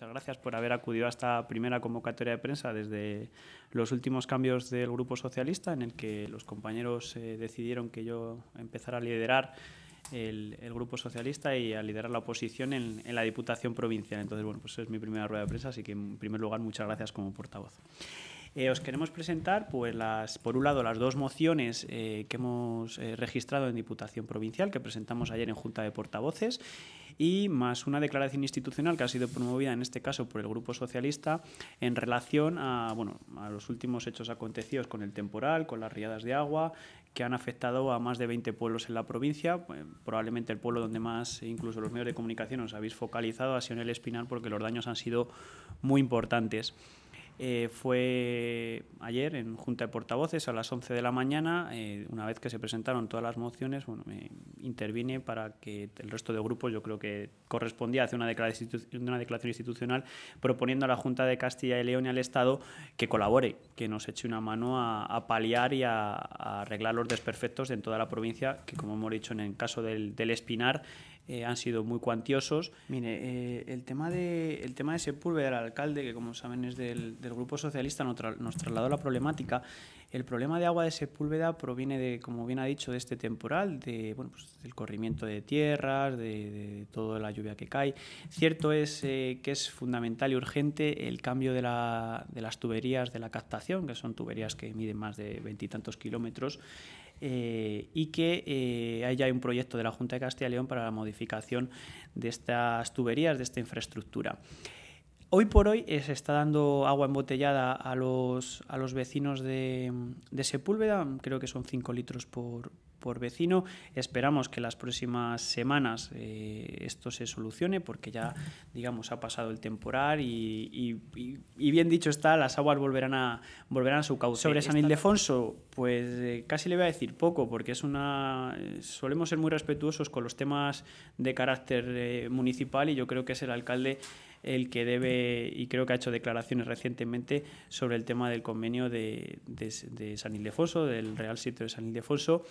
Muchas gracias por haber acudido a esta primera convocatoria de prensa desde los últimos cambios del Grupo Socialista, en el que los compañeros eh, decidieron que yo empezara a liderar el, Grupo Socialista y a liderar la oposición en, en, la Diputación Provincial. Entonces, bueno, pues es mi primera rueda de prensa, así que en primer lugar, muchas gracias como portavoz. Eh, os queremos presentar, pues, las, por un lado, las dos mociones eh, que hemos eh, registrado en Diputación Provincial, que presentamos ayer en Junta de Portavoces, y más una declaración institucional que ha sido promovida, en este caso, por el Grupo Socialista, en relación a, bueno, a los últimos hechos acontecidos con el temporal, con las riadas de agua, que han afectado a más de 20 pueblos en la provincia. Pues, probablemente el pueblo donde más, incluso los medios de comunicación, os habéis focalizado ha sido en el Espinal, porque los daños han sido muy importantes. Eh, fue ayer en Junta de Portavoces a las 11 de la mañana. Eh, una vez que se presentaron todas las mociones, bueno, intervine para que el resto de grupos, yo creo que correspondía hacer una declaración, institucional proponiendo a la Junta de Castilla y León y al Estado que colabore, que nos eche una mano a, paliar y a, arreglar los desperfectos en toda la provincia, que como hemos dicho en el caso del Espinar, eh, han sido muy cuantiosos. Mire, eh, el, tema de, el tema de Sepúlveda, el alcalde, que como saben es del, del Grupo Socialista, nos, trasladó la problemática. El problema de agua de Sepúlveda proviene, de, como bien ha dicho, de este temporal, de, bueno, pues, del corrimiento de tierras, de, toda la lluvia que cae. Cierto es eh, que es fundamental y urgente el cambio de, la, de las tuberías de la captación, que son tuberías que miden más de veintitantos kilómetros. Eh, y que eh, haya hay un proyecto de la Junta de Castilla y León para la modificación de estas tuberías, de esta infraestructura. Hoy por hoy se está dando agua embotellada a los, a los vecinos de, Sepúlveda, creo que son 5 litros por, por, vecino. Esperamos que las próximas semanas eh, esto se solucione porque ya, digamos, ha pasado el temporal y, y, bien dicho está, las aguas volverán a, volverán a su cauce. Sobre San Ildefonso, pues eh, casi le voy a decir poco porque es una solemos ser muy respetuosos con los temas de carácter eh, municipal y yo creo que es el alcalde el que debe, y creo que ha hecho declaraciones recientemente sobre el tema del convenio de, San Ildefonso, del Real Sitio de San Ildefonso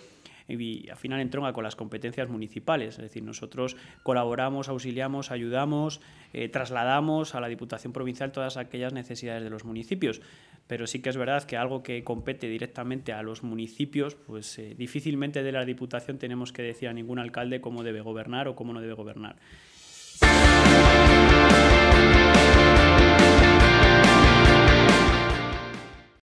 y al final entronca con las competencias municipales. Es decir, nosotros colaboramos, auxiliamos, ayudamos, eh, trasladamos a la Diputación Provincial todas aquellas necesidades de los municipios. Pero sí que es verdad que algo que compete directamente a los municipios, pues eh, difícilmente de la Diputación tenemos que decir a ningún alcalde cómo debe gobernar o cómo no debe gobernar.